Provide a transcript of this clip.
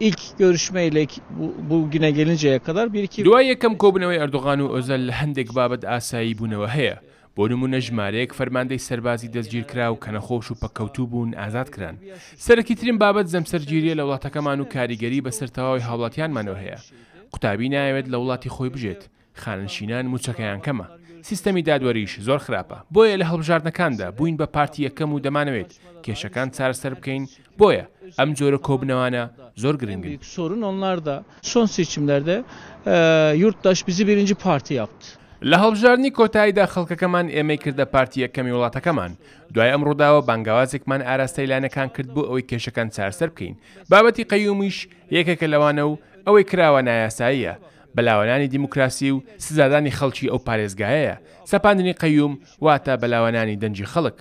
ilk görüşmeyle bu, bu güne gelinceye kadar bir iki... Duay yekەم کۆبنەوەی ئەردوغان و ئۆزەل لە هەندێک بابەت ئاسایی بوونەوە هەیە. بۆ نمونە ژمارەیەک فەرماندەی سەربازی دەستگیر کرا و کەنەخۆش و پەکەوتوو بوون ئازاد کران. سەرەکیترین بابەت زەمسەرگیریە لە وڵاتەکەمان و کاریگەری بەسەرتەواوی هاوڵاتیانمانەوە هەیە. قوتابی ناوێت لە وڵاتی خۆی بژێت. خاننشینان موچەکەیان کەمە. سیستەمی دادوەریش زۆر خراپە بۆیە لە هەڵبژاردنەکاندا بووین بە پارتی یەکەم و دەمانەوێت کێشەکان چارەسەر بکەین بۆیە ئەم جۆرە کۆبنەوانە زۆر گرنگ sorun onlarda son seçimlerde e, yurttaş bizi birinci parti yaptı. لە هەڵژارنی کۆتاییدا خەڵکەکەمان ئێمەی کردە پارتی یەکەمی وڵاتەکەمان دوای ئەمڕۆداوە بانگاوازێکمان ئاراستەیلانەکان کرد بۆ ئەوەی کێشەکان چارسەر بکەین بابەتی قەیومیش یەکێکە لەوانە و ئەوەی کراوە نایاساییە بەلاوانانی دیموکراسی و سزادانی خەڵکی ئەو پارێزگایەیە سەپاندنی قەیوم واتە بەلاوانانی دەنجی خەڵک